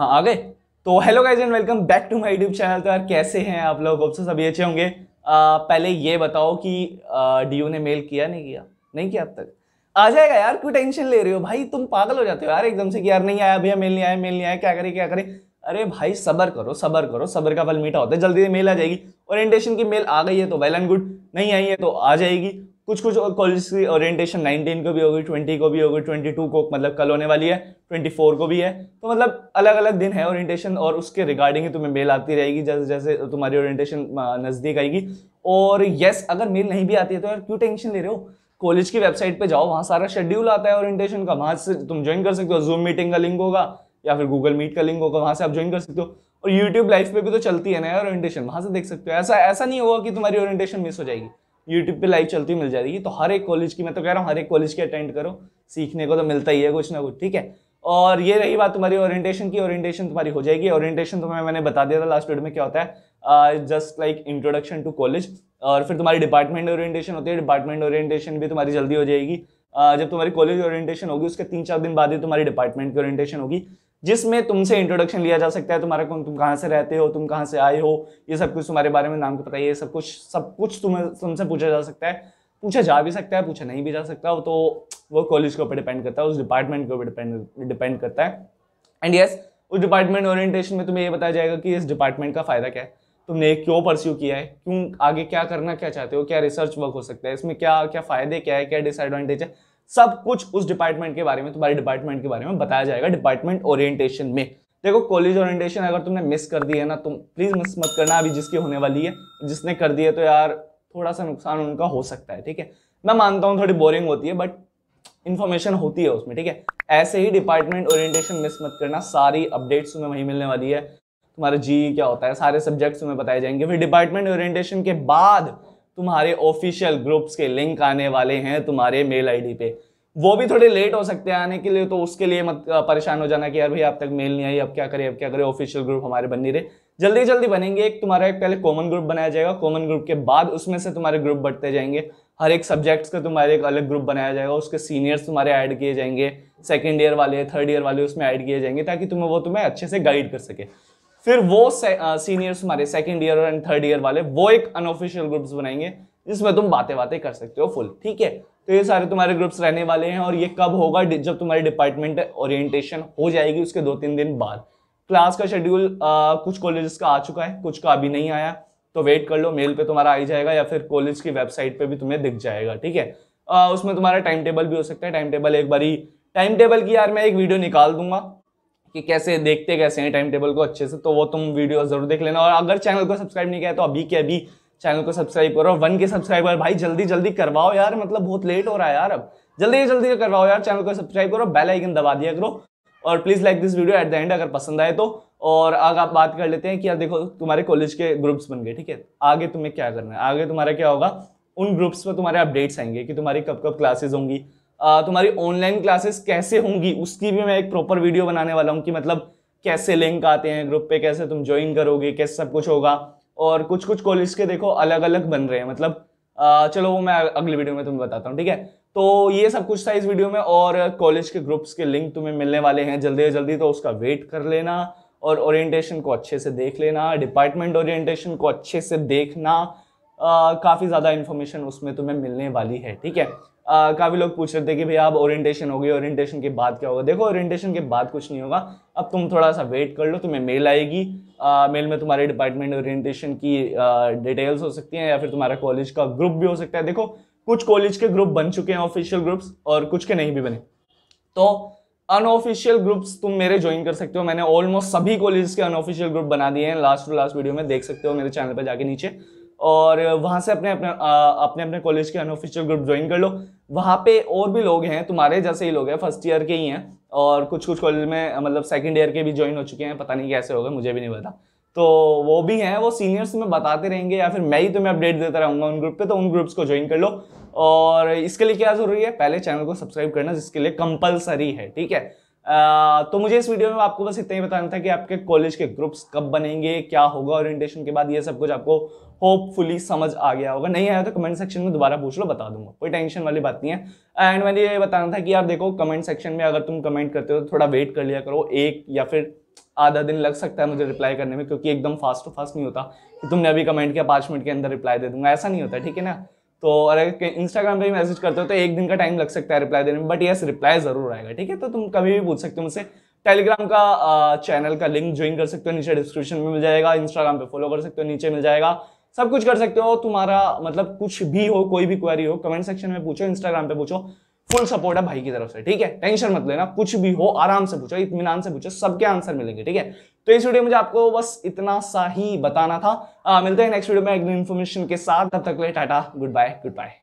हाँ आ गए तो hello guys and welcome back to my YouTube channel तो यार कैसे हैं आप लोग होप सभी अच्छे होंगे आ, पहले ये बताओ कि डी ने मेल किया नहीं किया नहीं किया अब तक आ जाएगा यार क्यों टेंशन ले रहे हो भाई तुम पागल हो जाते हो यार एकदम से कि यार नहीं आया भैया मेल नहीं आया मेल नहीं आया क्या करें क्या करें अरे भाई सबर करो सबर करो सबर का फल मीठा होता है जल्दी से मेल आ जाएगी ओरिएंटेशन की मेल आ गई है तो वेल एंड गुड नहीं आई है तो आ जाएगी कुछ कुछ और कॉलेज की ओरिएंटेशन 19 को भी होगी 20 को भी होगी 22 को मतलब कल होने वाली है 24 को भी है तो मतलब अलग अलग दिन है ओरिएंटेशन और उसके रिगार्डिंग ही तुम्हें मेल आती रहेगी जैसे जैसे तुम्हारी ओरिएंटेशन नज़दीक आएगी और येस अगर मेल नहीं भी आती है तो यार क्यों टेंशन ले रहे हो कॉलेज की वेबसाइट पर जाओ वहाँ सारा शेड्यूल आता है ओरिएंटेशन का वहाँ से तुम ज्वाइन कर सकते हो जूम मीटिंग का लिंक होगा या फिर गूगल मीट का लिंक होगा वहाँ से आप ज्वाइन कर सकते हो और यूट्यूब लाइव पे भी तो चलती है ना यार ओरिएंटेशन वहाँ से देख सकते हो ऐसा ऐसा नहीं होगा कि तुम्हारी ओरिएंटेशन मिस हो जाएगी यूट्यूब पे लाइव चलती मिल जाएगी तो हर एक कॉलेज की मैं तो कह रहा हूँ हर एक कॉलेज की अटेंड करो सीखने को तो मिलता ही है कुछ ना कुछ ठीक है और ये रही बात तुम्हारी ओरिएंटेशन की ओरिएंटेशन तुम्हारी हो जाएगी ओरिएंटेशन तुम्हें मैंने बता दिया था लास्ट वीडियो में क्या होता है just like introduction to college और फिर तुम्हारी डिपार्टमेंट ओरिएंटेशन होती है डिपार्टमेंट ओरिएंटेशन भी तुम्हारी जल्दी हो जाएगी uh, जब तुम्हारी कॉलेज ओरिएंटेशन होगी उसके तीन चार दिन बाद ही तुम्हारी डिपार्टमेंट की ओरिएंटेशन होगी जिसमें तुमसे इंट्रोडक्शन लिया जा सकता है तुम्हारा कौन तुम कहाँ से रहते हो तुम कहाँ से आए हो ये सब कुछ तुम्हारे बारे में नाम को पता है ये सब कुछ सब कुछ तुम्हें तुमसे पूछा जा सकता है पूछा जा भी सकता है पूछा नहीं भी जा सकता तो वो कॉलेज के ऊपर डिपेंड करता है उस डिपार्टमेंट के ऊपर डिपेंड डिपेंड करता है एंड यस yes, उस डिपार्टमेंट ओरिएंटेशन में तुम्हें ये बताया जाएगा कि इस डिपार्टमेंट का फ़ायदा क्या है तुमने क्यों परस्यू किया है क्यों आगे क्या करना क्या चाहते हो क्या रिसर्च वर्क हो सकता है इसमें क्या क्या फ़ायदे क्या है क्या डिसएडवांटेज है सब कुछ उस डिपार्टमेंट के बारे में तुम्हारे डिपार्टमेंट के बारे में बताया जाएगा डिपार्टमेंट ओरिएंटेशन में देखो कॉलेज ओरिएंटेशन अगर तुमने मिस कर दी है ना तुम प्लीज मिस मत करना अभी जिसकी होने वाली है जिसने कर दी है तो यार थोड़ा सा नुकसान उनका हो सकता है ठीक है मैं मानता हूँ थोड़ी बोरिंग होती है बट इन्फॉर्मेशन होती है उसमें ठीक है ऐसे ही डिपार्टमेंट ओरिएंटेशन मिस मत करना सारी अपडेट्स तुम्हें वहीं मिलने वाली है तुम्हारा जी क्या होता है सारे सब्जेक्ट्स तुम्हें बताए जाएंगे फिर डिपार्टमेंट ओरिएंटेशन के बाद तुम्हारे ऑफिशियल ग्रुप्स के लिंक आने वाले हैं तुम्हारे मेल आईडी पे वो भी थोड़े लेट हो सकते हैं आने के लिए तो उसके लिए मत परेशान हो जाना कि यार भाई अब तक मेल नहीं आई अब क्या करें अब क्या करें ऑफिशियल ग्रुप हमारे बन नहीं रहे जल्दी जल्दी बनेंगे एक तुम्हारा एक पहले कॉमन ग्रुप बनाया जाएगा कॉमन ग्रुप के बाद उसमें से तुम्हारे ग्रुप बढ़ते जाएंगे हर एक सब्जेक्ट्स का तुम्हारे एक अलग ग्रुप बनाया जाएगा उसके सीनियर्स तुम्हारे ऐड किए जाएंगे सेकेंड ईयर वाले थर्ड ईयर वाले उसमें ऐड किए जाएंगे ताकि तुम्हें वो तुम्हें अच्छे से गाइड कर सके फिर वो सीनियर्स हमारे second year and third year वाले वो एक अनऑफिशियल ग्रुप्स बनाएंगे जिसमें तुम बातें बातें कर सकते हो फुल ठीक है तो ये सारे तुम्हारे ग्रुप्स रहने वाले हैं और ये कब होगा जब तुम्हारे डिपार्टमेंट ओरिएंटेशन हो जाएगी उसके दो तीन दिन बाद क्लास का शेड्यूल कुछ कॉलेज का आ चुका है कुछ का अभी नहीं आया तो वेट कर लो मेल पे तुम्हारा आ जाएगा या फिर कॉलेज की वेबसाइट पे भी तुम्हें दिख जाएगा ठीक है उसमें तुम्हारा टाइम टेबल भी हो सकता है टाइम टेबल एक बार टाइम टेबल की यार मैं एक वीडियो निकाल दूंगा कि कैसे देखते कैसे हैं टाइम टेबल को अच्छे से तो वो तुम वीडियो जरूर देख लेना और अगर चैनल को सब्सक्राइब नहीं किया तो अभी के अभी चैनल को सब्सक्राइब करो वन के सब्सक्राइबर भाई जल्दी जल्दी करवाओ यार मतलब बहुत लेट हो रहा है यार अब जल्दी जल्दी करवाओ यार चैनल को सब्सक्राइब करो बेल आइकन दबा दिया करो और please like this video at the end अगर पसंद आए तो और अगर आप बात कर लेते हैं कि यार देखो तुम्हारे कॉलेज के ग्रुप्स बन गए ठीक है आगे तुम्हें क्या करना है आगे तुम्हारा क्या होगा उन ग्रुप्स पर तुम्हारे अपडेट्स आएंगे कि तुम्हारी कब कब क्लासेस होंगी तुम्हारी ऑनलाइन क्लासेस कैसे होंगी उसकी भी मैं एक प्रॉपर वीडियो बनाने वाला हूँ कि मतलब कैसे लिंक आते हैं ग्रुप पे कैसे तुम ज्वाइन करोगे कैसे सब कुछ होगा और कुछ कुछ कॉलेज के देखो अलग अलग बन रहे हैं मतलब चलो वो मैं अगली वीडियो में तुम्हें बताता हूँ ठीक है तो ये सब कुछ था इस वीडियो में और कॉलेज के ग्रुप्स के लिंक तुम्हें मिलने वाले हैं जल्दी से जल्दी तो उसका वेट कर लेना और ओरिएंटेशन को अच्छे से देख लेना डिपार्टमेंट ओरिएंटेशन को अच्छे से देखना काफ़ी ज़्यादा इन्फॉर्मेशन उसमें तुम्हें मिलने वाली है ठीक है काफ़ी लोग पूछ रहे थे कि भैया आप ओरिएंटेशन होगी ओरिएंटेशन के बाद क्या होगा देखो ओरिएंटेशन के बाद कुछ नहीं होगा अब तुम थोड़ा सा वेट कर लो तुम्हें मेल आएगी आ, मेल में तुम्हारे डिपार्टमेंट ओरिएंटेशन की डिटेल्स हो सकती हैं या फिर तुम्हारा कॉलेज का ग्रुप भी हो सकता है देखो कुछ कॉलेज के ग्रुप बन चुके हैं ऑफिशियल ग्रुप्स और कुछ के नहीं भी बने तो अनऑफिशियल ग्रुप्स तुम मेरे ज्वाइन कर सकते हो मैंने ऑलमोस्ट सभी कॉलेज के अनऑफिशियल ग्रुप बना दिए हैं लास्ट टू लास्ट वीडियो में देख सकते हो मेरे चैनल पर जाके नीचे और वहाँ से अपने अपने अपने अपने कॉलेज के अनऑफिशियल ग्रुप ज्वाइन कर लो वहाँ पे और भी लोग हैं तुम्हारे जैसे ही लोग हैं फर्स्ट ईयर के ही हैं और कुछ कुछ कॉलेज में मतलब सेकेंड ईयर के भी ज्वाइन हो चुके हैं पता नहीं कैसे होगा मुझे भी नहीं पता तो वो भी हैं वो सीनियर्स तुम्हें बताते रहेंगे या फिर मैं ही तुम्हें अपडेट देता रहूँगा उन ग्रुप पे तो उन ग्रुप्स को ज्वाइन कर लो और इसके लिए क्या ज़रूरी है पहले चैनल को सब्सक्राइब करना जिसके लिए कंपलसरी है ठीक है तो मुझे इस वीडियो में आपको बस इतना ही बताना था कि आपके कॉलेज के ग्रुप्स कब बनेंगे क्या होगा ओरिएंटेशन के बाद ये सब कुछ आपको होपफुली समझ आ गया होगा नहीं आया तो कमेंट सेक्शन में दोबारा पूछ लो बता दूंगा कोई टेंशन वाली बात नहीं है एंड मैंने ये बताना था कि यार देखो कमेंट सेक्शन में अगर तुम कमेंट करते हो तो थोड़ा वेट कर लिया करो एक या फिर आधा दिन लग सकता है मुझे रिप्लाई करने में क्योंकि एकदम फास्ट टू फास्ट नहीं होता कि तुमने अभी कमेंट किया पाँच मिनट के अंदर रिप्लाई दे दूंगा ऐसा नहीं होता ठीक है ना तो अगर इंस्टाग्राम पे भी मैसेज करते हो तो एक दिन का टाइम लग सकता है रिप्लाई देने में बट येस रिप्लाई ज़रूर आएगा ठीक है तो तुम कभी भी पूछ सकते हो मुझसे टेलीग्राम का चैनल का लिंक ज्वाइन कर सकते हो नीचे डिस्क्रिप्शन में मिल जाएगा इंस्टाग्राम पे फॉलो कर सकते हो नीचे मिल जाएगा सब कुछ कर सकते हो तुम्हारा मतलब कुछ भी हो कोई भी क्वेरी हो कमेंट सेक्शन में पूछो इंस्टाग्राम पे पूछो फुल सपोर्ट है भाई की तरफ से ठीक है टेंशन मत लेना कुछ भी हो आराम से पूछो इतमान से पूछो सबके आंसर मिलेंगे ठीक है तो इस वीडियो में आपको बस इतना सा ही बताना था आ, मिलते हैं नेक्स्ट वीडियो में अगली इन्फॉर्मेशन के साथ तब तक ले tata good bye good bye